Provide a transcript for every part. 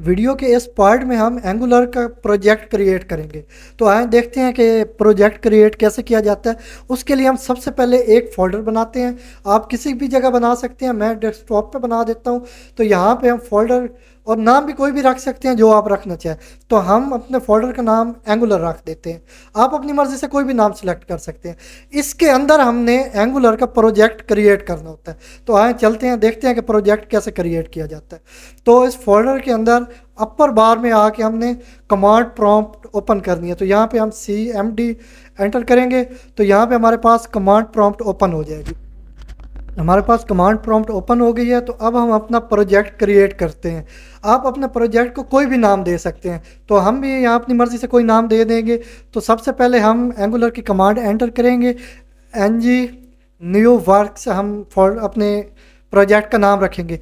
video के इस part में हम एंगुलर का प्रोजेक्ट क्रिएट करेंगे तो आए देखते हैं कि प्रोजेक्ट क्रिएट कैसे किया जाता है उसके लिए हम सबसे पहले एक फोल्डर बनाते हैं आप किसी भी जगह बना सकते हैं मैं डेस्कटॉप पे बना देता हूँ तो यहाँ पे हम फोल्डर और नाम भी कोई भी रख सकते हैं जो आप रखना चाहें तो हम अपने फोल्डर का नाम एंगुलर रख देते हैं आप अपनी मर्ज़ी से कोई भी नाम सेलेक्ट कर सकते हैं इसके अंदर हमने एंगुलर का प्रोजेक्ट क्रिएट करना होता है तो आए चलते हैं देखते हैं कि प्रोजेक्ट कैसे क्रिएट किया जाता है तो इस फोल्डर के अंदर अपर बार में आके हमने कमांड प्रॉम्प्ट ओपन करनी है तो यहाँ पर हम सी एम डी एंटर करेंगे तो यहाँ पर हमारे पास कमांड प्रॉम्प्ट ओपन हो जाएगी हमारे पास कमांड प्रॉम्प्ट ओपन हो गई है तो अब हम अपना प्रोजेक्ट क्रिएट करते हैं आप अपने प्रोजेक्ट को कोई भी नाम दे सकते हैं तो हम भी यहाँ अपनी मर्ज़ी से कोई नाम दे देंगे तो सबसे पहले हम एंगुलर की कमांड एंटर करेंगे एन जी न्यू वर्क हम फॉर अपने प्रोजेक्ट का नाम रखेंगे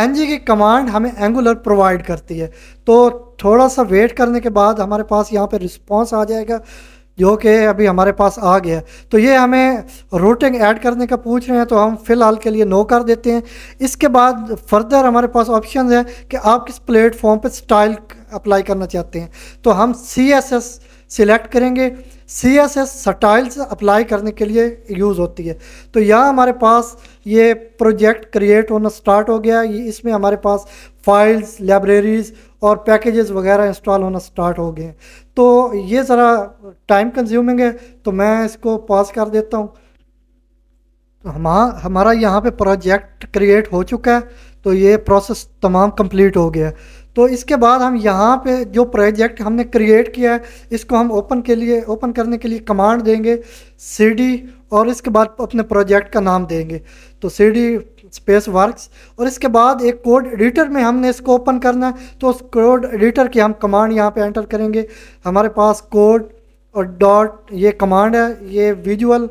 एन जी की कमांड हमें एंगुलर प्रोवाइड करती है तो थोड़ा सा वेट करने के बाद हमारे पास यहाँ पर रिस्पॉन्स आ जाएगा जो कि अभी हमारे पास आ गया तो ये हमें रूटिंग ऐड करने का पूछ रहे हैं तो हम फ़िलहाल के लिए नो कर देते हैं इसके बाद फर्दर हमारे पास ऑप्शन है कि आप किस प्लेटफॉर्म पर स्टाइल अप्लाई करना चाहते हैं तो हम सी एस एस सिलेक्ट करेंगे C S S styles apply करने के लिए यूज़ होती है तो यह हमारे पास ये प्रोजेक्ट क्रिएट होना स्टार्ट हो गया ये इसमें हमारे पास फाइल्स लाइब्रेरीज़ और पैकेजेस वगैरह इंस्टॉल होना स्टार्ट हो गए तो ये ज़रा टाइम कंज्यूमिंग है तो मैं इसको पॉज कर देता हूँ हम हाँ, हमारा यहाँ पे प्रोजेक्ट क्रिएट हो चुका है तो ये प्रोसेस तमाम कंप्लीट हो गया तो इसके बाद हम यहाँ पे जो प्रोजेक्ट हमने क्रिएट किया है इसको हम ओपन के लिए ओपन करने के लिए कमांड देंगे सी डी और इसके बाद अपने प्रोजेक्ट का नाम देंगे तो सी डी स्पेस वर्कस और इसके बाद एक कोड एडिटर में हमने इसको ओपन करना है तो उस कोड एडिटर की हम कमांड यहाँ पे एंटर करेंगे हमारे पास कोड और डॉट ये कमांड है ये विजुअल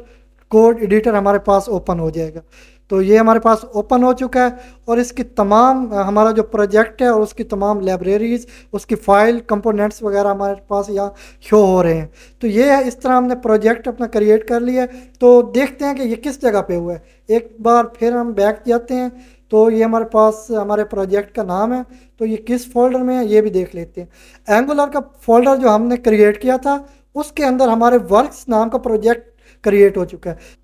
कोड एडिटर हमारे पास ओपन हो जाएगा तो ये हमारे पास ओपन हो चुका है और इसकी तमाम हमारा जो प्रोजेक्ट है और उसकी तमाम लाइब्रेरीज़ उसकी फ़ाइल कंपोनेंट्स वगैरह हमारे पास यहाँ शो हो रहे हैं तो ये है इस तरह हमने प्रोजेक्ट अपना क्रिएट कर लिया तो देखते हैं कि ये किस जगह पे हुआ है एक बार फिर हम बैक जाते हैं तो ये हमारे पास हमारे प्रोजेक्ट का नाम है तो ये किस फोल्डर में है ये भी देख लेते हैं एंगुलर का फोल्डर जो हमने क्रिएट किया था उसके अंदर हमारे वर्क्स नाम का प्रोजेक्ट क्रिएट हो चुका है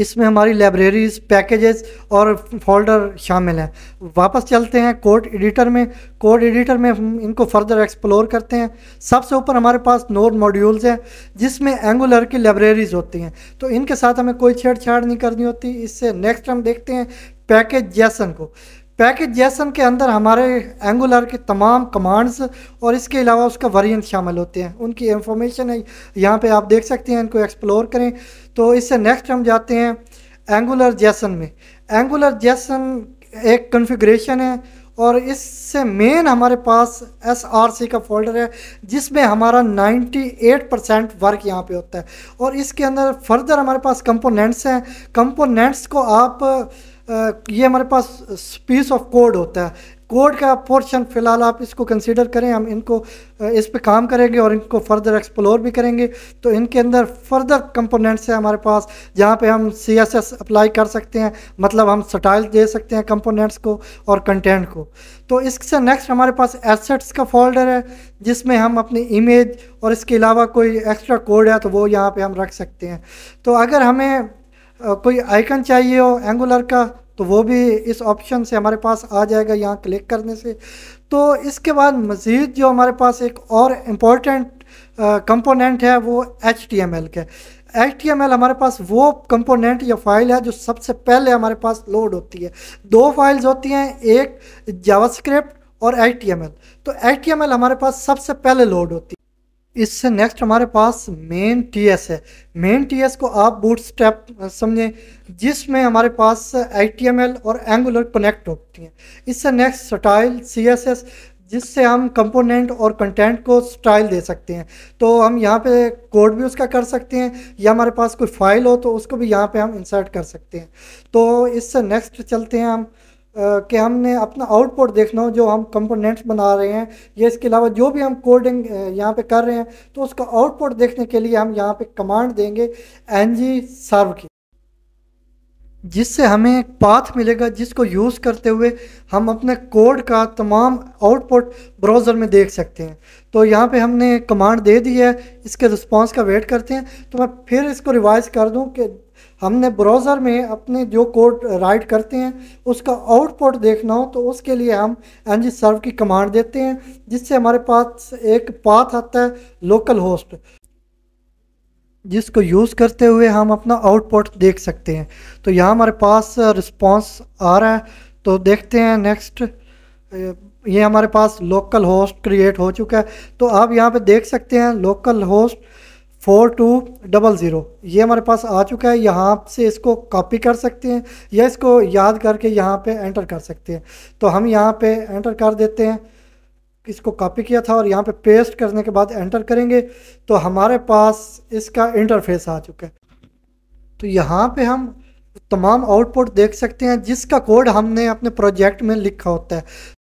इसमें हमारी लाइब्रेरीज पैकेजेस और फोल्डर शामिल हैं वापस चलते हैं कोड एडिटर में कोड एडिटर में हम इनको फर्दर एक्सप्लोर करते हैं सबसे ऊपर हमारे पास नोड मॉड्यूल्स हैं जिसमें एंगुलर की लाइब्रेरीज होती हैं तो इनके साथ हमें कोई छेड़छाड़ नहीं करनी होती इससे नेक्स्ट हम देखते हैं पैकेज जैसन को पैकेज जैसन के अंदर हमारे एंगुलर के तमाम कमांड्स और इसके अलावा उसका वेरिएंट शामिल होते हैं उनकी इंफॉर्मेशन है यहाँ पे आप देख सकते हैं इनको एक्सप्लोर करें तो इससे नेक्स्ट हम जाते हैं एंगुलर जैसन में एंगुलर जैसन एक कन्फिग्रेशन है और इससे मेन हमारे पास एस आर सी का फोल्डर है जिसमें हमारा 98 परसेंट वर्क यहाँ पे होता है और इसके अंदर फर्दर हमारे पास कंपोनेंट्स हैं कंपोनेंट्स को आप ये हमारे पास पीस ऑफ कोड होता है कोड का पोर्शन फ़िलहाल आप इसको कंसिडर करें हम इनको इस पे काम करेंगे और इनको फर्दर एक्सप्लोर भी करेंगे तो इनके अंदर फर्दर कंपोनेंट्स हैं हमारे पास जहाँ पे हम सी एस एस अप्लाई कर सकते हैं मतलब हम स्टाइल दे सकते हैं कंपोनेंट्स को और कंटेंट को तो इससे नेक्स्ट हमारे पास एसेट्स का फोल्डर है जिसमें हम अपनी इमेज और इसके अलावा कोई एक्स्ट्रा कोड है तो वो यहाँ पर हम रख सकते हैं तो अगर हमें कोई आइकन चाहिए हो एंगुलर का तो वो भी इस ऑप्शन से हमारे पास आ जाएगा यहाँ क्लिक करने से तो इसके बाद मज़ीद जो हमारे पास एक और इम्पॉर्टेंट कंपोनेंट है वो एच टी एम एल के एच टी एम एल हमारे पास वो कंपोनेंट या फाइल है जो सबसे पहले हमारे पास लोड होती है दो फाइल्स होती हैं एक जावास्क्रिप्ट और एच टी एम एल तो एच टी एम एल हमारे पास सबसे पहले लोड होती है इससे नेक्स्ट हमारे पास मेन टीएस है मेन टीएस को आप बूट स्टेप समझें जिसमें हमारे पास आईटीएमएल और एंगुलर कनेक्ट होती हैं इससे नेक्स्ट स्टाइल सीएसएस जिससे हम कंपोनेंट और कंटेंट को स्टाइल दे सकते हैं तो हम यहाँ पे कोड भी उसका कर सकते हैं या हमारे पास कोई फाइल हो तो उसको भी यहाँ पे हम इंसर्ट कर सकते हैं तो इससे नेक्स्ट चलते हैं हम कि हमने अपना आउटपुट देखना हो जो हम कंपोनेंट्स बना रहे हैं या इसके अलावा जो भी हम कोडिंग यहाँ पे कर रहे हैं तो उसका आउटपुट देखने के लिए हम यहाँ पे कमांड देंगे एन जी सर्व की जिससे हमें एक पाथ मिलेगा जिसको यूज़ करते हुए हम अपने कोड का तमाम आउटपुट ब्राउज़र में देख सकते हैं तो यहाँ पे हमने कमांड दे दी है इसके रिस्पांस का वेट करते हैं तो मैं फिर इसको रिवाइज कर दूँ कि हमने ब्राउज़र में अपने जो कोड राइट करते हैं उसका आउटपुट देखना हो तो उसके लिए हम एन जी सर्व की कमांड देते हैं जिससे हमारे पास एक पाथ आता है लोकल होस्ट जिसको यूज़ करते हुए हम अपना आउटपुट देख सकते हैं तो यहाँ हमारे पास रिस्पॉन्स आ रहा है तो देखते हैं नेक्स्ट ये हमारे पास लोकल होस्ट क्रिएट हो चुका है तो आप यहाँ पे देख सकते हैं local host four two double zero ये हमारे पास आ चुका है यहाँ से इसको कॉपी कर सकते हैं या इसको याद करके यहाँ पे एंटर कर सकते हैं तो हम यहाँ पे एंटर कर देते हैं इसको कॉपी किया था और यहाँ पे पेस्ट करने के बाद एंटर करेंगे तो हमारे पास इसका इंटरफेस आ चुका है तो यहाँ पे हम तमाम आउटपुट देख सकते हैं जिसका कोड हमने अपने प्रोजेक्ट में लिखा होता है